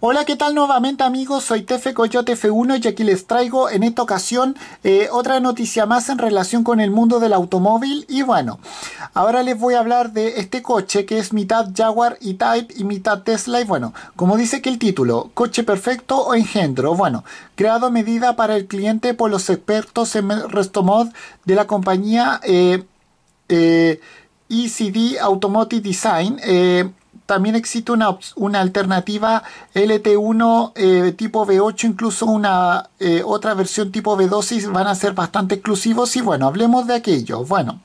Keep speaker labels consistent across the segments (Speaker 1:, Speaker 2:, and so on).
Speaker 1: Hola, ¿qué tal nuevamente amigos? Soy Tefe Coyote F1 y aquí les traigo en esta ocasión eh, otra noticia más en relación con el mundo del automóvil y bueno, ahora les voy a hablar de este coche que es mitad Jaguar y Type y mitad Tesla y bueno, como dice que el título, coche perfecto o engendro, bueno, creado a medida para el cliente por los expertos en Restomod de la compañía ECD eh, eh, e Automotive Design también existe una, una alternativa LT1 eh, tipo V8, incluso una eh, otra versión tipo V12 van a ser bastante exclusivos y bueno, hablemos de aquello. Bueno,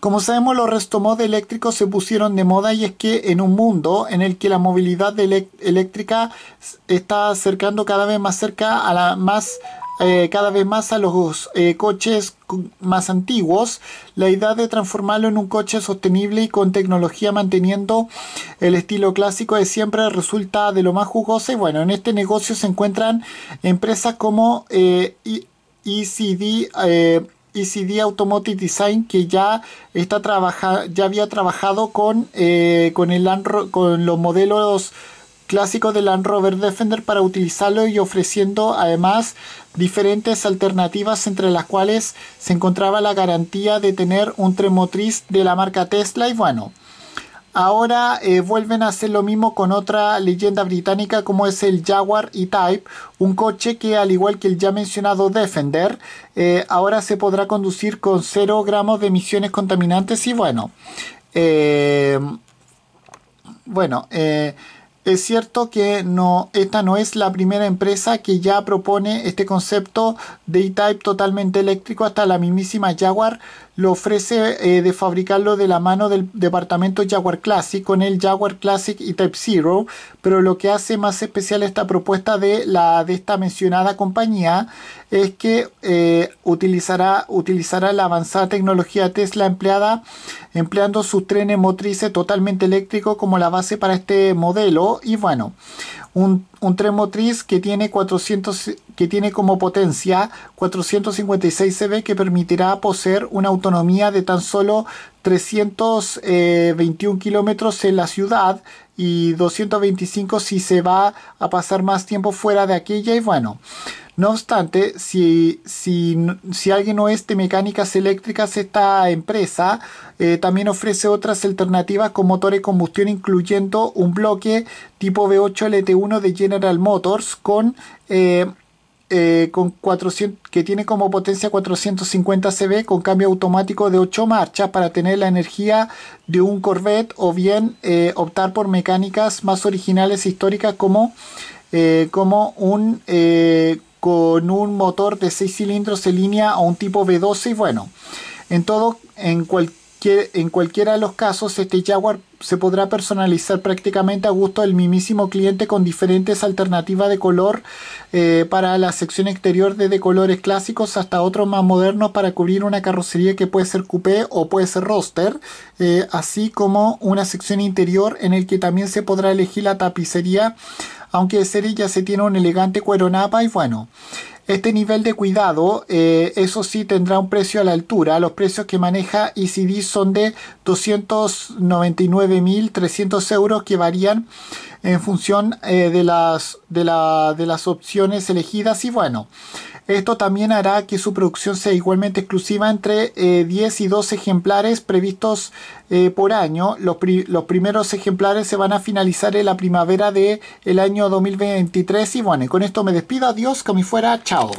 Speaker 1: como sabemos los modos eléctricos se pusieron de moda y es que en un mundo en el que la movilidad eléctrica está acercando cada vez más cerca a la más eh, cada vez más a los eh, coches más antiguos, la idea de transformarlo en un coche sostenible y con tecnología manteniendo el estilo clásico de siempre resulta de lo más jugoso y bueno, en este negocio se encuentran empresas como ECD, eh, e ECD e Automotive Design que ya está ya había trabajado con, con, con los modelos clásico del Land Rover Defender para utilizarlo y ofreciendo además diferentes alternativas entre las cuales se encontraba la garantía de tener un tren motriz de la marca Tesla y bueno ahora eh, vuelven a hacer lo mismo con otra leyenda británica como es el Jaguar E-Type, un coche que al igual que el ya mencionado Defender, eh, ahora se podrá conducir con 0 gramos de emisiones contaminantes y bueno, eh, bueno, eh, es cierto que no, esta no es la primera empresa que ya propone este concepto de E-Type totalmente eléctrico, hasta la mismísima Jaguar lo ofrece eh, de fabricarlo de la mano del departamento Jaguar Classic con el Jaguar Classic y Type Zero, pero lo que hace más especial esta propuesta de, la, de esta mencionada compañía es que eh, utilizará, utilizará la avanzada tecnología Tesla empleada empleando sus trenes motrices totalmente eléctricos como la base para este modelo y bueno, un, un tren motriz que tiene 400 que tiene como potencia 456 CV que permitirá poseer una autonomía de tan solo 321 eh, kilómetros en la ciudad y 225 si se va a pasar más tiempo fuera de aquella y bueno. No obstante, si, si, si, alguien no es de mecánicas eléctricas, esta empresa eh, también ofrece otras alternativas con motores de combustión, incluyendo un bloque tipo V8 LT1 de General Motors con eh, eh, con 400, que tiene como potencia 450 CV con cambio automático de 8 marchas para tener la energía de un Corvette o bien eh, optar por mecánicas más originales e históricas como, eh, como un con un motor de 6 cilindros en línea o un tipo V12 y bueno en todo en cualquier que en cualquiera de los casos este Jaguar se podrá personalizar prácticamente a gusto del mismísimo cliente con diferentes alternativas de color eh, para la sección exterior desde colores clásicos hasta otros más modernos para cubrir una carrocería que puede ser coupé o puede ser roster, eh, así como una sección interior en el que también se podrá elegir la tapicería, aunque de serie ya se tiene un elegante cuero napa y bueno. Este nivel de cuidado, eh, eso sí, tendrá un precio a la altura. Los precios que maneja ECD son de 299.300 euros que varían en función eh, de, las, de las opciones elegidas y bueno. Esto también hará que su producción sea igualmente exclusiva entre 10 eh, y 12 ejemplares previstos eh, por año. Los, primeros ejemplares se van a finalizar en la primavera del el año 2023. Y bueno, con esto me despido. Adiós, como me fuera. Chao.